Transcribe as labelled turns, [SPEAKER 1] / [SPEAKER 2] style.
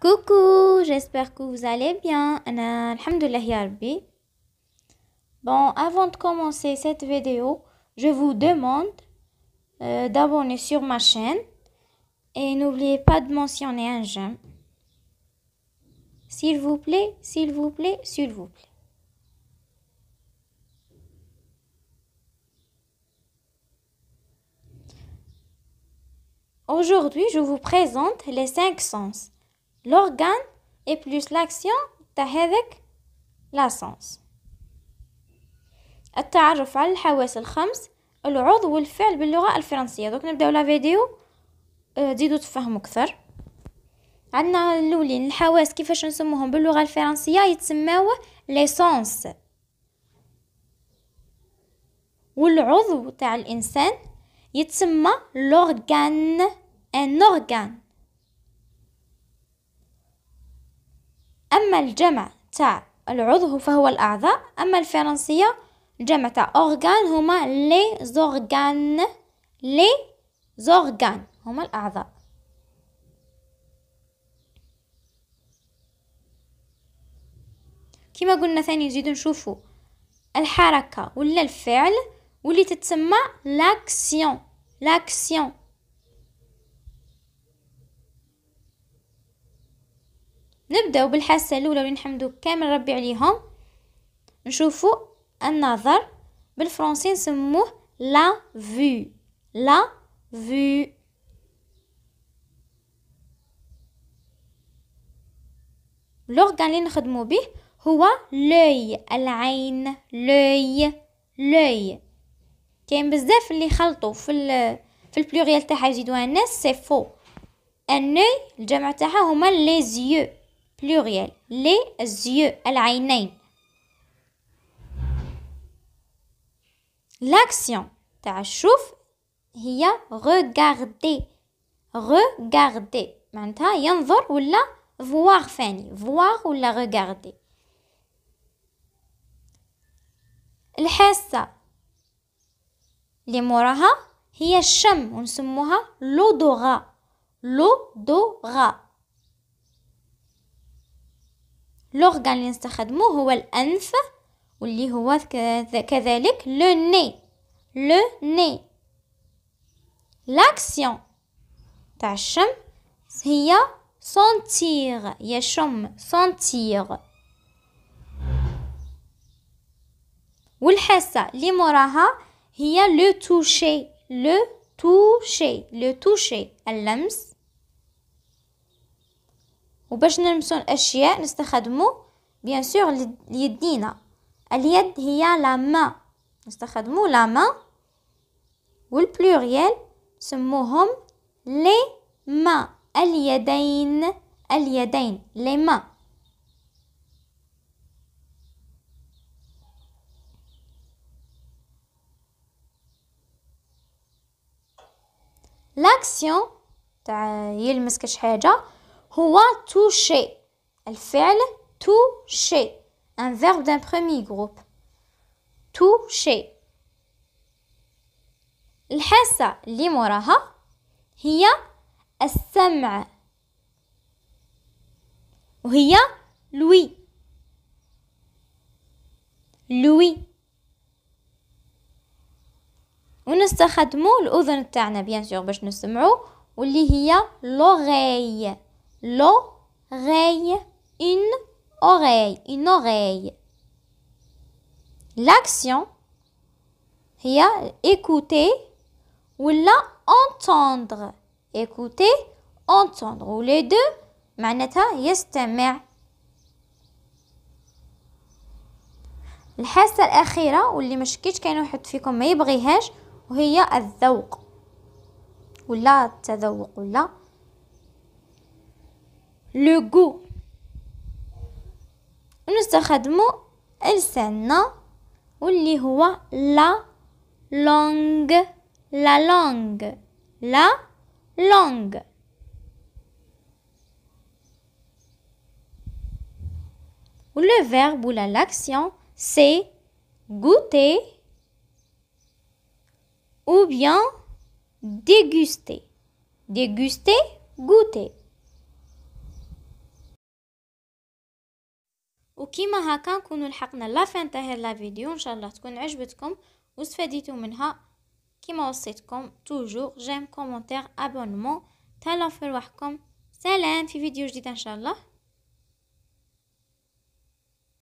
[SPEAKER 1] Coucou, j'espère que vous allez bien. Alhamdulillah Bon, avant de commencer cette vidéo, je vous demande euh, d'abonner sur ma chaîne et n'oubliez pas de mentionner un j'aime. S'il vous plaît, s'il vous plaît, s'il vous plaît. Aujourd'hui, je vous présente les cinq sens. لورغان اي بلوس لاكسيون تاع هذاك لاسونس التعرف على الحواس الخمس العضو والفعل باللغة الفرنسية دوك نبداو لا فيديو تزيدوا آه، تفهموا أكثر عندنا الاولين الحواس كيفاش نسموهم باللغه الفرنسيه يتسماو ليسونس والعضو تاع الانسان يتسمى لورغان ان اورغان أما الجمع تاع العضو فهو الأعضاء أما الفرنسية الجمع تاع أورغان هما لي زورغان لي زورغان هما الأعضاء كما قلنا ثاني نزيدو نشوفو الحركة ولا الفعل واللي تتسمى لاكسيون لاكسيون نبداو بالحاسه الاولى اللي نحمدو كامل ربي عليهم نشوفو النظر بالفرنسي نسموه لا فيو لا فيو لورغان اللي نخدمو به هو لوي العين لوي لوي كاين بزاف اللي خلطوا في ال في البلوريال تاعها يزيدوها الناس سي فو ان الجمع تاعها هما لي زيو pluriel. Les yeux, l'aïnain. L'action, ta chouf, y a regarder. Regarder. Maintenant, y'en voir ou la voir, Fanny. Voir ou la regarder. L'hessa. Les Il y a on se l'odorat. L'odorat. لورغان اللي نستخدموه هو الأنف واللي هو كذلك لو ني لو ني لاكسيون تاع الشم هي سونتيغ يشم سونتيغ والحاسة اللي موراها هي لو توشي لو توشي لو توشي اللمس وباش نلمسو الأشياء نستخدمو بيان سور يدينا اليد هي لا ما نستخدمو لا ما والبلوريال سموهم لي ما اليدين اليدين لي ما لاكسيون تاع يلمس كش حاجه هو شي الفعل ان فيرب دان برومي premier تو شي الحاسة اللي موراها هي السمع وهي لوي لوي ونستخدمو الأذن تاعنا بيان سيغ باش نسمعو واللي هي لوغي l'oreille, une oreille, une oreille. L'action il y a écouter ou la entendre. Écouter, entendre. Ou les deux معناتها يستمع. الحاسة الأخيرة واللي مش كيش كاين يحط فيكم ما يبغيهاش وهي الذوق ولا التذوق ولا le goût. Nous avons l'insène, ou l'ihua, la langue, la langue, la langue. le verbe ou l'action, c'est goûter ou bien déguster. Déguster, goûter. وكيما هكا نكونوا لحقنا لافان تاع هاد لا فيديو ان شاء الله تكون عجبتكم واستفاديتوا منها كيما وصيتكم توجور جيم كومونتير ابونمون تهلاو في رواحكم سلام في فيديو جديد ان شاء الله